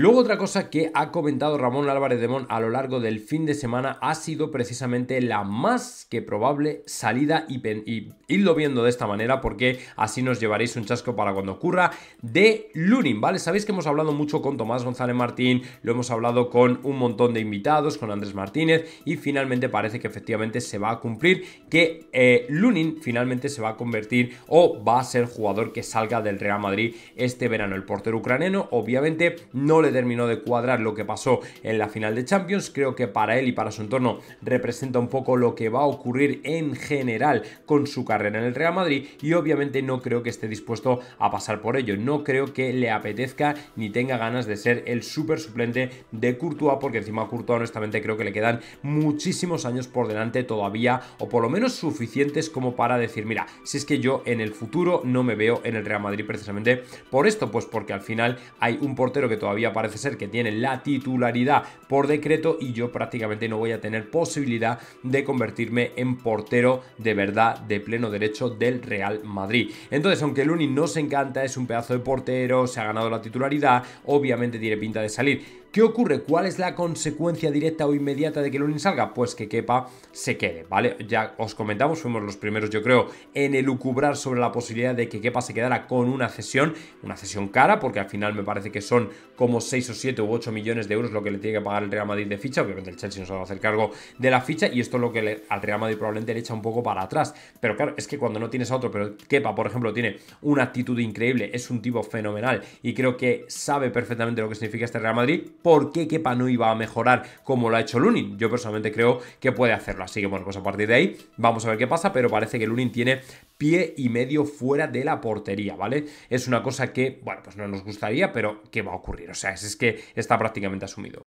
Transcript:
Luego otra cosa que ha comentado Ramón Álvarez de Mon a lo largo del fin de semana ha sido precisamente la más que probable salida y, y irlo viendo de esta manera porque así nos llevaréis un chasco para cuando ocurra de Lunin, ¿vale? Sabéis que hemos hablado mucho con Tomás González Martín, lo hemos hablado con un montón de invitados, con Andrés Martínez y finalmente parece que efectivamente se va a cumplir que eh, Lunin finalmente se va a convertir o va a ser jugador que salga del Real Madrid este verano. El portero ucraniano obviamente no le terminó de cuadrar lo que pasó en la final de Champions. Creo que para él y para su entorno representa un poco lo que va a ocurrir en general con su carrera en el Real Madrid y obviamente no creo que esté dispuesto a pasar por ello. No creo que le apetezca ni tenga ganas de ser el super suplente de Courtois porque encima a Courtois honestamente creo que le quedan muchísimos años por delante todavía o por lo menos suficientes como para decir mira, si es que yo en el futuro no me veo en el Real Madrid precisamente por esto, pues porque al final hay un portero que todavía parece ser que tiene la titularidad por decreto y yo prácticamente no voy a tener posibilidad de convertirme en portero de verdad de pleno derecho del Real Madrid. Entonces, aunque Luni nos encanta, es un pedazo de portero, se ha ganado la titularidad, obviamente tiene pinta de salir. ¿Qué ocurre? ¿Cuál es la consecuencia directa o inmediata de que Lunin salga? Pues que Kepa se quede, ¿vale? Ya os comentamos, fuimos los primeros, yo creo, en elucubrar sobre la posibilidad de que Kepa se quedara con una cesión, una cesión cara, porque al final me parece que son como 6 o 7 u 8 millones de euros lo que le tiene que pagar el Real Madrid de ficha, obviamente el Chelsea no se va a hacer cargo de la ficha y esto es lo que al Real Madrid probablemente le echa un poco para atrás. Pero claro, es que cuando no tienes a otro, pero Kepa, por ejemplo, tiene una actitud increíble, es un tipo fenomenal y creo que sabe perfectamente lo que significa este Real Madrid, por qué Kepa no iba a mejorar como lo ha hecho Lunin. Yo personalmente creo que puede hacerlo. Así que bueno, pues a partir de ahí vamos a ver qué pasa, pero parece que Lunin tiene pie y medio fuera de la portería, ¿vale? Es una cosa que, bueno, pues no nos gustaría, pero ¿qué va a ocurrir. O sea, es que está prácticamente asumido.